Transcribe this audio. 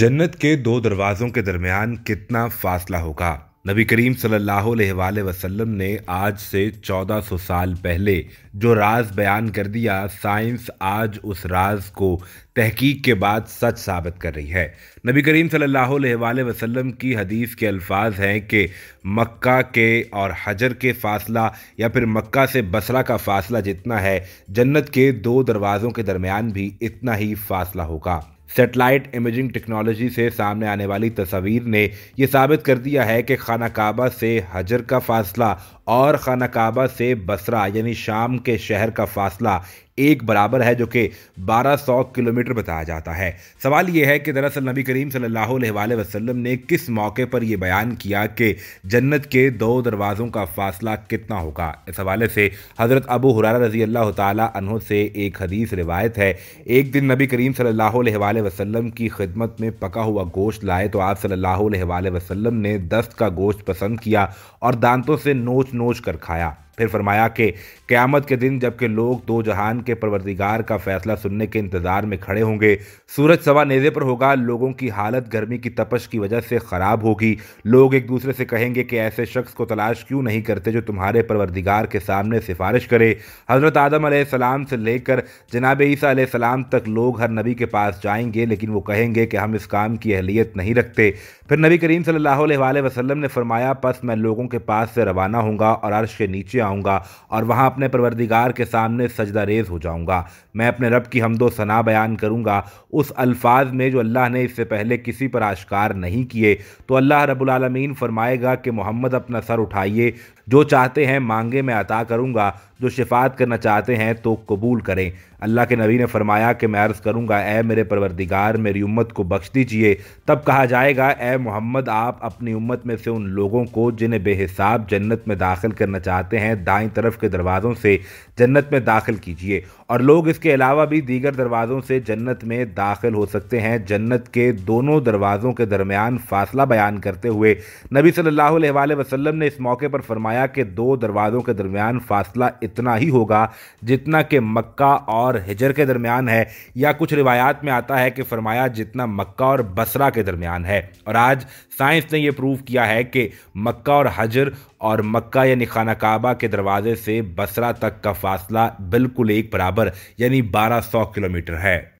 जन्नत के दो दरवाज़ों के दरमियान कितना फासला होगा नबी करीम सल्लल्लाहु अलैहि वसल्लम ने आज से 1400 साल पहले जो राज बयान कर दिया साइंस आज उस राज को तहकीक के बाद सच साबित कर रही है नबी करीम सल्लल्लाहु अलैहि वसल्लम की हदीस के अल्फाज हैं कि मक्का के और हजर के फासला या फिर मक्का से बसरा का फासला जितना है जन्नत के दो दरवाज़ों के दरमियान भी इतना ही फासला होगा सेटेलाइट इमेजिंग टेक्नोलॉजी से सामने आने वाली तस्वीर ने यह साबित कर दिया है कि खाना काबा से हजर का फासला और खाना काबा से बसरा यानी शाम के शहर का फासला एक बराबर है जो कि 1200 किलोमीटर बताया जाता है सवाल यह है कि दरअसल नबी करीम सल्लल्लाहु अलैहि वसल्लम ने किस मौके पर यह बयान किया कि जन्नत के दो दरवाज़ों का फासला कितना होगा इस हवाले से हज़रत अबू हुरारा रजी अल्लाह तहों से एक हदीस रिवायत है एक दिन नबी करीम सल्ला वसलम की खिदमत में पका हुआ गोश्त लाए तो आप सल्ला वसलम ने दस्त का गोश्त पसंद किया और दांतों से नोच नोच कर खाया फिर फरमाया कि क़्यामत के दिन जबकि लोग दो जहान के परवरदिगार का फैसला सुनने के इंतज़ार में खड़े होंगे सूरज सवा नेज़े पर होगा लोगों की हालत गर्मी की तपश की वजह से ख़राब होगी लोग एक दूसरे से कहेंगे कि ऐसे शख्स को तलाश क्यों नहीं करते जो तुम्हारे परवरदिगार के सामने सिफारिश करे हज़रत आदम सलाम से लेकर जनाब ईसा सलाम तक लोग हर नबी के पास जाएंगे लेकिन वो कहेंगे कि हम इस काम की अहलियत नहीं रखते फिर नबी करीम सल्ला वसलम ने फरमाया पस मैं लोगों के पास से रवाना होऊंगा और अर्श के नीचे आऊँगा और वहाँ अपने परवरदिगार के सामने सजदा रेज हो जाऊँगा मैं अपने रब की हमदो सना बयान करूँगा उस अल्फाज में जो अल्लाह ने इससे पहले किसी पर आश्कार नहीं किए तो अल्लाह रबालमीन फरमाएगा कि मोहम्मद अपना सर उठाइए जो चाहते हैं मांगे मैं अता करूँगा जो शिफात करना चाहते हैं तो कबूल करें अल्लाह के नबी ने फरमाया कि मैं अर्ज़ करूँगा ए मेरे परवरदिगार मेरी उम्मत को बख्श दीजिए तब कहा जाएगा ए मोहम्मद आप अपनी उम्मत में से उन लोगों को जिन्हें बेहिसाब जन्नत में दाखिल करना चाहते हैं दाएं तरफ के दरवाज़ों से जन्नत में दाखिल कीजिए और लोग इसके अलावा भी दीगर दरवाज़ों से जन्नत में दाखिल हो सकते हैं जन्नत के दोनों दरवाज़ों के दरमियान फ़ासला बयान करते हुए नबी सल्ला वसलम ने इस मौके पर फरमाया कि दो दरवाज़ों के दरमियान फ़ासला इतना ही होगा जितना कि मक्का और हिजर के दरमियान है या कुछ रिवायात में आता है कि फरमाया जितना मक्का और बसरा के दरमियान है और आज साइंस ने यह प्रूव किया है कि मक्का और हजर और मक्का यानी खाना काबा के दरवाजे से बसरा तक का फासला बिल्कुल एक बराबर यानी 1200 किलोमीटर है